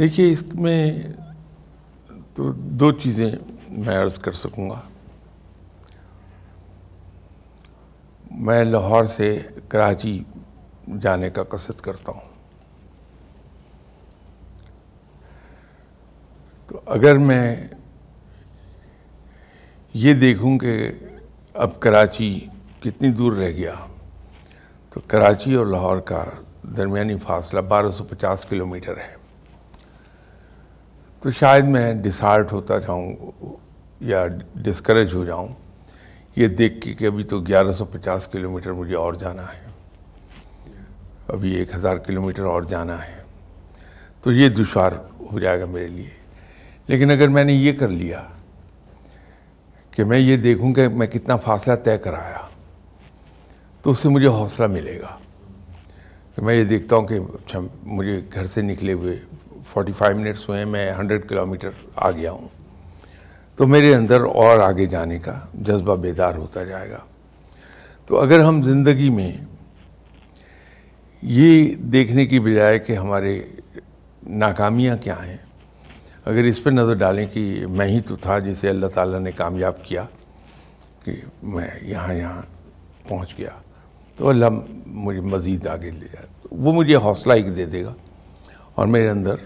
देखिए इसमें तो दो चीज़ें मैं अर्ज़ कर सकूँगा मैं लाहौर से कराची जाने का कसद करता हूँ तो अगर मैं ये देखूं कि अब कराची कितनी दूर रह गया तो कराची और लाहौर का दरमियानी फासला 1250 किलोमीटर है तो शायद मैं डिसहार्ट होता जाऊँ या डिस्करेज हो जाऊँ ये देख के कि अभी तो 1150 किलोमीटर मुझे और जाना है अभी 1000 किलोमीटर और जाना है तो ये दुशार हो जाएगा मेरे लिए लेकिन अगर मैंने ये कर लिया कि मैं ये देखूँ कि मैं कितना फासला तय कराया तो उससे मुझे हौसला मिलेगा कि तो मैं ये देखता हूँ कि अच्छा मुझे घर से निकले हुए 45 मिनट्स हुए मैं 100 किलोमीटर आ गया हूँ तो मेरे अंदर और आगे जाने का जज्बा बेदार होता जाएगा तो अगर हम ज़िंदगी में ये देखने की बजाय कि हमारे नाकामियाँ क्या हैं अगर इस पर नज़र डालें कि मैं ही तो था जिसे अल्लाह ताला ने कामयाब किया कि मैं यहाँ यहाँ पहुँच गया तो अल्लाह मुझे मज़ीद आगे ले जाए वो मुझे हौसला एक दे देगा और मेरे अंदर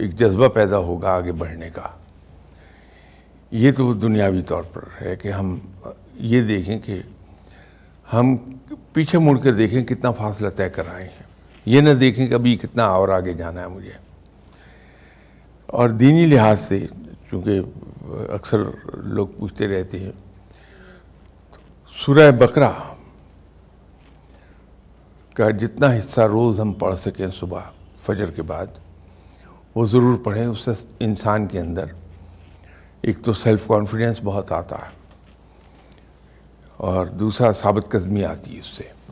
एक जज्बा पैदा होगा आगे बढ़ने का ये तो दुनियावी तौर पर है कि हम ये देखें कि हम पीछे मुड़ कर देखें कितना फासला तय कर आए हैं ये ना देखें कि अभी कितना और आगे जाना है मुझे और दीनी लिहाज से चूँकि अक्सर लोग पूछते रहते हैं सूरह बकरा का जितना हिस्सा रोज़ हम पढ़ सकें सुबह फजर के बाद वो ज़रूर पढ़ें उससे इंसान के अंदर एक तो सेल्फ़ कॉन्फिडेंस बहुत आता है और दूसरा साबित कदमी आती है उससे